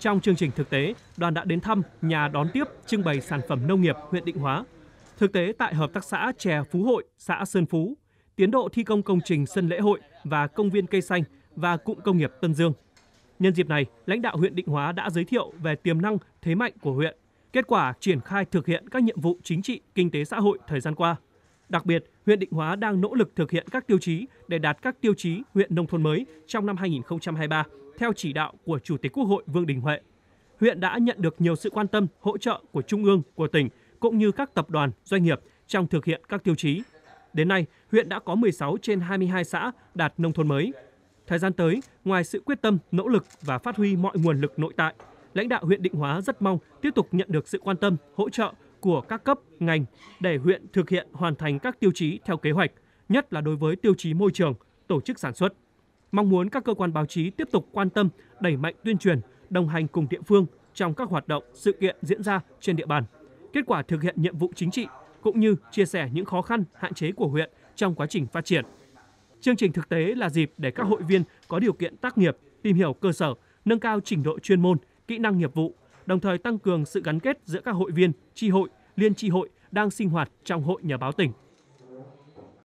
Trong chương trình thực tế, đoàn đã đến thăm nhà đón tiếp trưng bày sản phẩm nông nghiệp huyện Định Hóa. Thực tế tại hợp tác xã chè Phú Hội, xã Sơn Phú, tiến độ thi công công trình sân lễ hội và công viên cây xanh và cụm công nghiệp Tân Dương. Nhân dịp này, lãnh đạo huyện Định Hóa đã giới thiệu về tiềm năng, thế mạnh của huyện, kết quả triển khai thực hiện các nhiệm vụ chính trị, kinh tế xã hội thời gian qua – Đặc biệt, huyện Định Hóa đang nỗ lực thực hiện các tiêu chí để đạt các tiêu chí huyện nông thôn mới trong năm 2023 theo chỉ đạo của Chủ tịch Quốc hội Vương Đình Huệ. Huyện đã nhận được nhiều sự quan tâm, hỗ trợ của Trung ương, của tỉnh cũng như các tập đoàn, doanh nghiệp trong thực hiện các tiêu chí. Đến nay, huyện đã có 16 trên 22 xã đạt nông thôn mới. Thời gian tới, ngoài sự quyết tâm, nỗ lực và phát huy mọi nguồn lực nội tại, lãnh đạo huyện Định Hóa rất mong tiếp tục nhận được sự quan tâm, hỗ trợ của các cấp, ngành để huyện thực hiện hoàn thành các tiêu chí theo kế hoạch, nhất là đối với tiêu chí môi trường, tổ chức sản xuất. Mong muốn các cơ quan báo chí tiếp tục quan tâm, đẩy mạnh tuyên truyền, đồng hành cùng địa phương trong các hoạt động, sự kiện diễn ra trên địa bàn. Kết quả thực hiện nhiệm vụ chính trị cũng như chia sẻ những khó khăn, hạn chế của huyện trong quá trình phát triển. Chương trình thực tế là dịp để các hội viên có điều kiện tác nghiệp, tìm hiểu cơ sở, nâng cao trình độ chuyên môn, kỹ năng nghiệp vụ đồng thời tăng cường sự gắn kết giữa các hội viên, tri hội, liên tri hội đang sinh hoạt trong hội nhà báo tỉnh.